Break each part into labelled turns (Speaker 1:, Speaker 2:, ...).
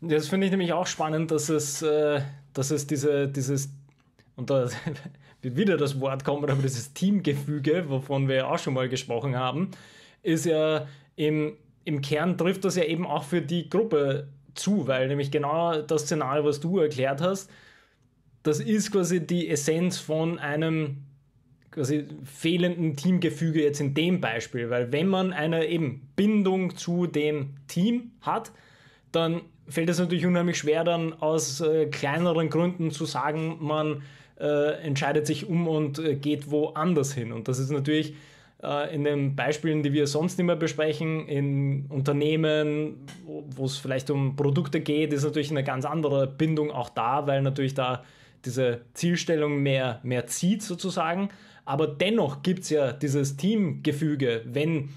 Speaker 1: Das finde ich nämlich auch spannend, dass es, äh, dass es diese, dieses, und da wird wieder das Wort kommen, aber dieses Teamgefüge, wovon wir ja auch schon mal gesprochen haben, ist ja im, im Kern trifft das ja eben auch für die Gruppe zu, weil nämlich genau das Szenario, was du erklärt hast, das ist quasi die Essenz von einem quasi fehlenden Teamgefüge jetzt in dem Beispiel, weil wenn man eine eben Bindung zu dem Team hat, dann fällt es natürlich unheimlich schwer, dann aus äh, kleineren Gründen zu sagen, man äh, entscheidet sich um und äh, geht woanders hin. Und das ist natürlich äh, in den Beispielen, die wir sonst immer besprechen, in Unternehmen, wo es vielleicht um Produkte geht, ist natürlich eine ganz andere Bindung auch da, weil natürlich da diese Zielstellung mehr, mehr zieht sozusagen. Aber dennoch gibt es ja dieses Teamgefüge, wenn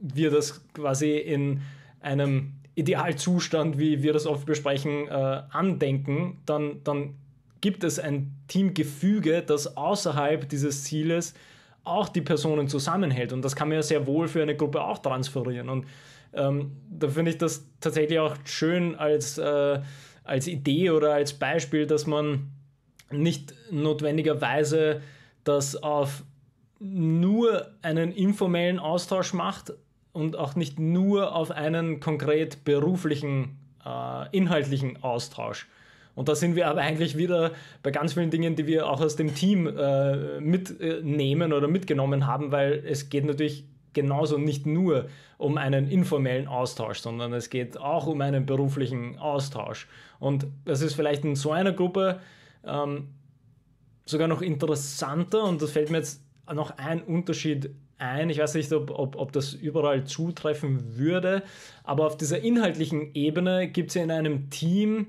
Speaker 1: wir das quasi in einem Idealzustand, wie wir das oft besprechen, äh, andenken, dann, dann gibt es ein Teamgefüge, das außerhalb dieses Zieles auch die Personen zusammenhält. Und das kann man ja sehr wohl für eine Gruppe auch transferieren. Und ähm, da finde ich das tatsächlich auch schön als, äh, als Idee oder als Beispiel, dass man nicht notwendigerweise das auf nur einen informellen Austausch macht, und auch nicht nur auf einen konkret beruflichen, äh, inhaltlichen Austausch. Und da sind wir aber eigentlich wieder bei ganz vielen Dingen, die wir auch aus dem Team äh, mitnehmen oder mitgenommen haben, weil es geht natürlich genauso nicht nur um einen informellen Austausch, sondern es geht auch um einen beruflichen Austausch. Und das ist vielleicht in so einer Gruppe ähm, sogar noch interessanter und das fällt mir jetzt noch ein Unterschied ein. Ich weiß nicht, ob, ob, ob das überall zutreffen würde, aber auf dieser inhaltlichen Ebene gibt es ja in einem Team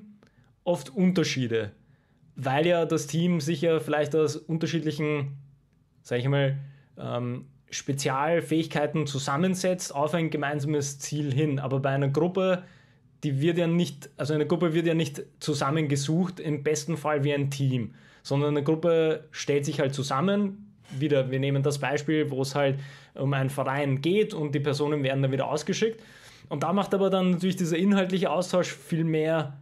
Speaker 1: oft Unterschiede, weil ja das Team sich ja vielleicht aus unterschiedlichen, sag ich mal, ähm, Spezialfähigkeiten zusammensetzt auf ein gemeinsames Ziel hin. Aber bei einer Gruppe, die wird ja nicht, also eine Gruppe wird ja nicht zusammengesucht, im besten Fall wie ein Team, sondern eine Gruppe stellt sich halt zusammen, wieder, wir nehmen das Beispiel, wo es halt um einen Verein geht und die Personen werden dann wieder ausgeschickt. Und da macht aber dann natürlich dieser inhaltliche Austausch viel mehr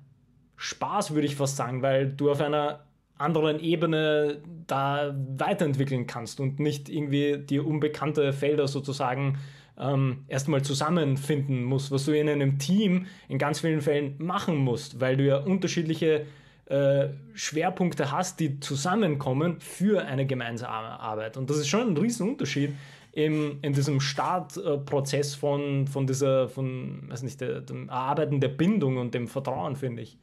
Speaker 1: Spaß, würde ich fast sagen, weil du auf einer anderen Ebene da weiterentwickeln kannst und nicht irgendwie die unbekannte Felder sozusagen ähm, erstmal zusammenfinden musst, was du in einem Team in ganz vielen Fällen machen musst, weil du ja unterschiedliche äh, Schwerpunkte hast, die zusammenkommen für eine gemeinsame Arbeit. Und das ist schon ein Riesenunterschied im, in diesem Startprozess von, von dieser, von, weiß nicht, dem Erarbeiten der Bindung und dem Vertrauen, finde ich.